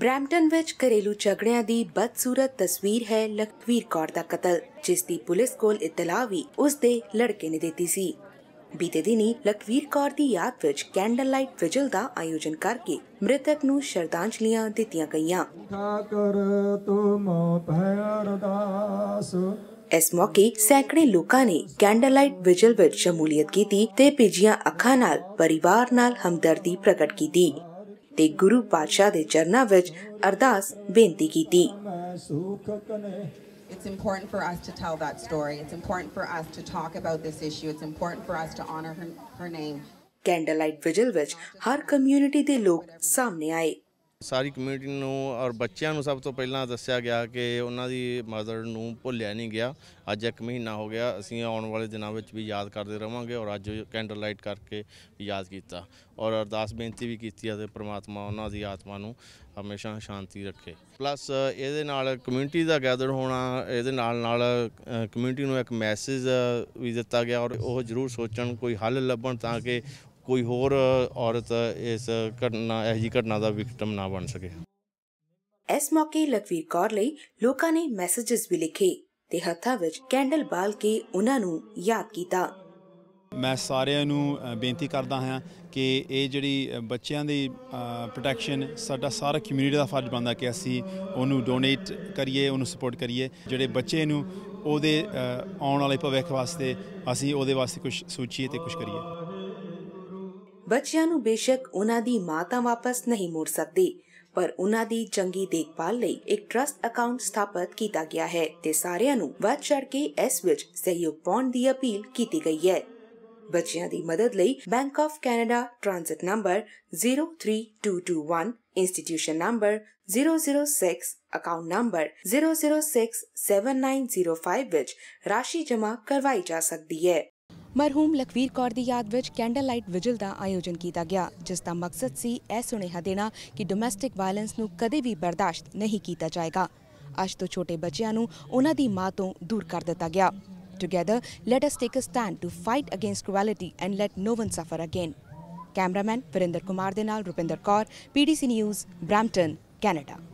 Brampton ਵਿੱਚ ਘਰੇਲੂ ਝਗੜਿਆਂ ਦੀ ਬਦਸੂਰਤ ਤਸਵੀਰ ਹੈ ਲਖਵੀਰ ਕੌਰ ਦਾ ਕਤਲ ਜਿਸ ਦੀ ਪੁਲਿਸ ਕੋਲ ਇਤਲਾਹ ਵੀ ਉਸ ਦੇ ਲੜਕੇ ਨੇ ਦਿੱਤੀ ਸੀ ਬੀਤੇ ਦਿਨੀ ਲਖਵੀਰ ਕੌਰ ਦੀ ਯਾਦ ਵਿੱਚ ਕੈਂਡਲ ਲਾਈਟ ਵਿਜਲ ਦਾ ਆਯੋਜਨ ਕਰਕੇ ਮ੍ਰਿਤਕ ਨੂੰ ਸ਼ਰਧਾਂਜਲੀਆਂ ਦਿੱਤੀਆਂ ਗਈਆਂ ਕਰ ਤੁਮ ਇਸ ਮੌਕੇ ਸੈਂਕੜੇ ਲੋਕਾਂ ਨੇ ਕੈਂਡਲ ਲਾਈਟ ਵਿਜਲ ਵਿੱਚ ਸ਼ਮੂਲੀਅਤ ਕੀਤੀ ਤੇ ਪੀਜੀਆਂ ਅੱਖਾਂ ਨਾਲ ਪਰਿਵਾਰ ਨਾਲ ਹਮਦਰਦੀ ਪ੍ਰਗਟ ਕੀਤੀ ਤੇ ਗੁਰੂ ਪਾਤਸ਼ਾਹ ਦੇ ਚਰਨਾਂ ਵਿੱਚ ਅਰਦਾਸ ਬੇਨਤੀ ਕੀਤੀ It's important for us to tell that story. It's important for us to talk about this issue. It's important for us to honor her, her name. ਕੈਂਡਲਲਾਈਟ ਵਿਜਲ ਵਿੱਚ ਹਰ ਕਮਿਊਨਿਟੀ ਦੇ ਲੋਕ ਸਾਹਮਣੇ ਆਏ ਸਾਰੀ ਕਮਿਊਨਿਟੀ ਨੂੰ ਔਰ ਬੱਚਿਆਂ ਨੂੰ ਸਭ ਤੋਂ ਪਹਿਲਾਂ ਦੱਸਿਆ ਗਿਆ ਕਿ ਉਹਨਾਂ ਦੀ ਮਦਰ ਨੂੰ ਭੁੱਲਿਆ ਨਹੀਂ ਗਿਆ ਅੱਜ ਇੱਕ ਮਹੀਨਾ ਹੋ ਗਿਆ ਅਸੀਂ ਆਉਣ ਵਾਲੇ ਦਿਨਾਂ ਵਿੱਚ ਵੀ ਯਾਦ ਕਰਦੇ ਰਵਾਂਗੇ ਔਰ ਅੱਜ ਕੈਂਡਲ ਲਾਈਟ ਕਰਕੇ ਯਾਦ ਕੀਤਾ ਔਰ ਅਰਦਾਸ ਬੇਨਤੀ ਵੀ ਕੀਤੀ ਹੈ ਤੇ ਪ੍ਰਮਾਤਮਾ ਉਹਨਾਂ ਦੀ ਆਤਮਾ ਨੂੰ ਹਮੇਸ਼ਾ ਸ਼ਾਂਤੀ ਰੱਖੇ ਪਲੱਸ ਇਹਦੇ ਨਾਲ ਕਮਿਊਨਿਟੀ ਦਾ ਗੈਦਰ ਹੋਣਾ ਇਹਦੇ ਨਾਲ ਨਾਲ ਕਮਿਊਨਿਟੀ ਨੂੰ ਇੱਕ ਮੈਸੇਜ ਵੀ ਦਿੱਤਾ ਗਿਆ ਔਰ ਉਹ ਜ਼ਰੂਰ ਸੋਚਣ ਕੋਈ ਹੱਲ ਲੱਭਣ ਤਾਂ ਕਿ ਕੋਈ ਹੋਰ ਔਰਤ ਇਸ ਘਟਨਾ ਇਹ ਜੀ ਘਟਨਾ ਦਾ ਵਿਕਟਮ ਨਾ ਬਣ ਸਕੇ ਇਸ ਮੌਕੇ ਲਖਵੀਰ ਕੌਰ ਲਈ ਲੋਕਾਂ ਨੇ ਮੈਸੇजेस ਵੀ ਲਿਖੇ ਤੇ ਹੱਥਾਂ ਵਿੱਚ ਕੈਂਡਲ ਬਾਲ ਕੇ ਉਹਨਾਂ ਨੂੰ ਯਾਦ ਕੀਤਾ ਮੈਂ ਸਾਰਿਆਂ ਨੂੰ ਬੇਨਤੀ ਕਰਦਾ ਹਾਂ ਕਿ ਇਹ ਜਿਹੜੀ ਬੱਚਿਆਂ ਦੀ ਪ੍ਰੋਟੈਕਸ਼ਨ ਸਾਡਾ ਸਾਰਾ ਕਮਿਊਨਿਟੀ ਦਾ ਫਰਜ਼ ਬਣਦਾ ਕਿ ਅਸੀਂ ਉਹਨੂੰ ਡੋਨੇਟ ਕਰੀਏ ਉਹਨੂੰ ਸਪੋਰਟ ਕਰੀਏ ਜਿਹੜੇ ਬੱਚੇ ਨੂੰ ਉਹਦੇ ਆਉਣ ਵਾਲੇ ਭਵਿੱਖ ਵਾਸਤੇ ਅਸੀਂ ਉਹਦੇ ਵਾਸਤੇ ਕੁਝ ਸੋਚੀਏ ਤੇ ਕੁਝ ਕਰੀਏ ਬੱਚਿਆਂ ਨੂੰ ਬੇਸ਼ੱਕ ਉਹਨਾਂ ਦੀ ਮਾਂ ਤਾਂ ਵਾਪਸ ਨਹੀਂ ਮੋੜ ਸਕਦੀ ਪਰ ਉਹਨਾਂ ਦੀ ਚੰਗੀ ਦੇਖਭਾਲ ਲਈ ਇੱਕ ਟਰਸਟ ਅਕਾਊਂਟ ਸਥਾਪਿਤ ਕੀਤਾ ਗਿਆ ਹੈ ਤੇ ਸਾਰਿਆਂ ਨੂੰ ਵੱਧ ਚੜ ਕੇ ਇਸ ਵਿੱਚ ਸਹਿਯੋਗ ਪਾਉਣ ਦੀ ਅਪੀਲ ਕੀਤੀ ਗਈ ਹੈ ਬੱਚਿਆਂ ਦੀ ਮਦਦ ਲਈ bank of Canada transit number 03221 institution number 006 account number 0067905 ਵਿੱਚ ਰਾਸ਼ੀ ਜਮ੍ਹਾਂ ਕਰਵਾਈ ਜਾ ਸਕਦੀ ਹੈ ਮਰਹੂਮ ਲਖਵੀਰ ਕੌਰ ਦੀ ਯਾਦ ਵਿੱਚ ਕੈਂਡਲ ਲਾਈਟ ਵਿਜਲ ਦਾ ਆਯੋਜਨ ਕੀਤਾ ਗਿਆ ਜਿਸ ਦਾ ਮਕਸਦ ਸੀ ਇਹ ਸੁਨੇਹਾ ਦੇਣਾ ਕਿ ਡੋਮੈਸਟਿਕ ਵਾਇਲੈਂਸ ਨੂੰ ਕਦੇ ਵੀ ਬਰਦਾਸ਼ਤ ਨਹੀਂ ਕੀਤਾ ਜਾਏਗਾ ਅੱਜ ਤੋਂ ਛੋਟੇ ਬੱਚਿਆਂ ਨੂੰ ਉਹਨਾਂ ਦੀ ਮਾਂ ਤੋਂ ਦੂਰ ਕਰ ਦਿੱਤਾ ਗਿਆ together let us take a stand to fight against cruelty and let no one suffer again cameraman Virinder Kumar ਦੇ ਨਾਲ Rupinder Kaur PDC news Brampton Canada